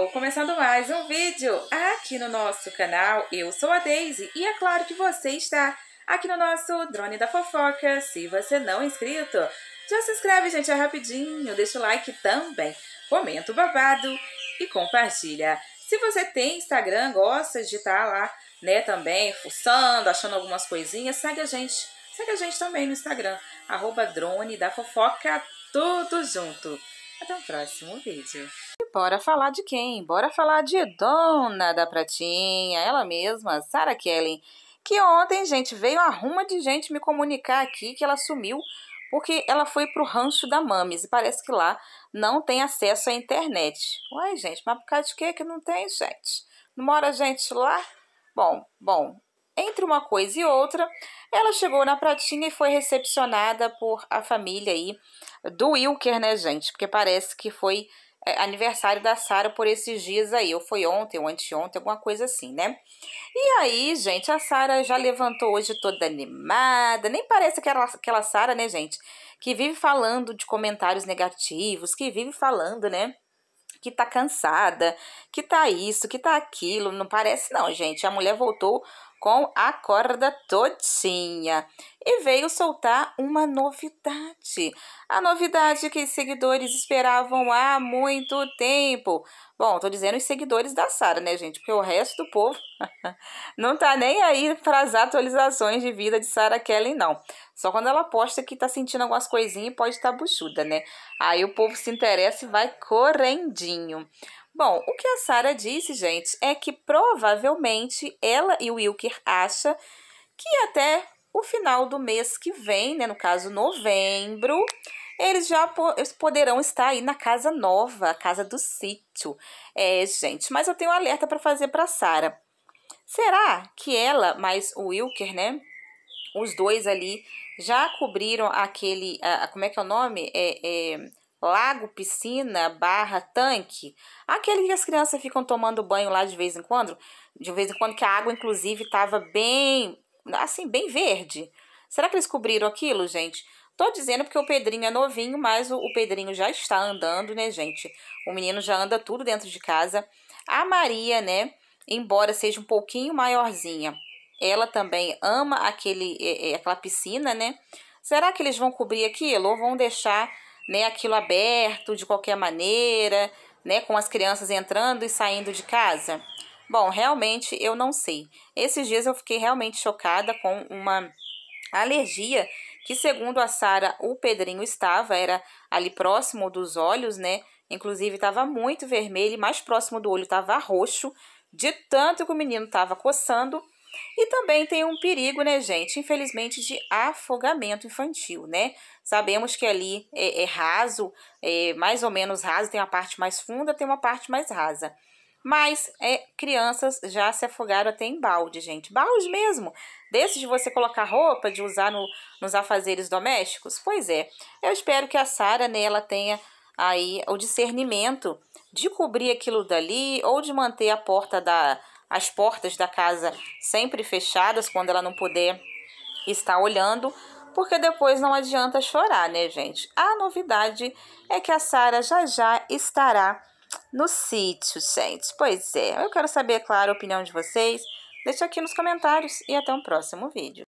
pessoal, começando mais um vídeo aqui no nosso canal, eu sou a Daisy e é claro que você está aqui no nosso Drone da Fofoca, se você não é inscrito, já se inscreve gente, é rapidinho, deixa o like também, comenta o babado e compartilha. Se você tem Instagram, gosta de estar tá lá, né, também, fuçando, achando algumas coisinhas, segue a gente, segue a gente também no Instagram, arroba Drone da Fofoca, tudo junto. Até o próximo vídeo bora falar de quem? Bora falar de Dona da Pratinha, ela mesma, Sarah Kellen, que ontem, gente, veio arruma de gente me comunicar aqui que ela sumiu porque ela foi pro rancho da Mames e parece que lá não tem acesso à internet. Uai, gente, mas por causa de quê que não tem, gente? Não mora gente lá? Bom, bom, entre uma coisa e outra, ela chegou na pratinha e foi recepcionada por a família aí do Wilker, né, gente? Porque parece que foi é, aniversário da Sara por esses dias aí, ou foi ontem, ou anteontem, alguma coisa assim, né? E aí, gente, a Sara já levantou hoje toda animada, nem parece aquela, aquela Sara, né, gente? Que vive falando de comentários negativos, que vive falando, né? Que tá cansada, que tá isso, que tá aquilo, não parece não, gente. A mulher voltou com a corda todinha. E veio soltar uma novidade. A novidade que os seguidores esperavam há muito tempo. Bom, tô dizendo os seguidores da Sara, né, gente? Porque o resto do povo não tá nem aí para as atualizações de vida de Sara Kelly, não. Só quando ela posta que tá sentindo algumas coisinhas e pode estar tá buchuda, né? Aí o povo se interessa e vai correndinho. Bom, o que a Sara disse, gente, é que provavelmente ela e o Wilker acha que até o final do mês que vem, né, no caso novembro, eles já po poderão estar aí na casa nova, a casa do sítio. É, gente, mas eu tenho um alerta para fazer para Sara. Será que ela mais o Wilker, né? Os dois ali já cobriram aquele, a, como é que é o nome? É, é lago, piscina, barra, tanque, aquele que as crianças ficam tomando banho lá de vez em quando, de vez em quando que a água inclusive estava bem, assim, bem verde. Será que eles cobriram aquilo, gente? Tô dizendo porque o Pedrinho é novinho, mas o, Pedrinho já está andando, né, gente? O menino já anda tudo dentro de casa. A Maria, né, embora seja um pouquinho maiorzinha, ela também ama aquele, é, é, aquela piscina, né? Será que eles vão cobrir aquilo ou vão deixar né, aquilo aberto de qualquer maneira, né, com as crianças entrando e saindo de casa? Bom, realmente eu não sei. Esses dias eu fiquei realmente chocada com uma alergia que, segundo a Sara, o Pedrinho estava, era ali próximo dos olhos, né? Inclusive estava muito vermelho, mais próximo do olho estava roxo, de tanto que o menino estava coçando e também tem um perigo, né, gente? Infelizmente, de afogamento infantil, né? Sabemos que ali é, é raso, é mais ou menos raso, tem uma parte mais funda, tem uma parte mais rasa. Mas é, crianças já se afogaram até em balde, gente. Balde mesmo. desse de você colocar roupa, de usar no, nos afazeres domésticos. Pois é. Eu espero que a Sara, né, ela tenha aí o discernimento de cobrir aquilo dali ou de manter a porta da, as portas da casa sempre fechadas quando ela não puder estar olhando, porque depois não adianta chorar, né, gente? A novidade é que a Sara já já estará no sítio, gente. Pois é, eu quero saber, é claro, a opinião de vocês. Deixe aqui nos comentários e até um próximo vídeo.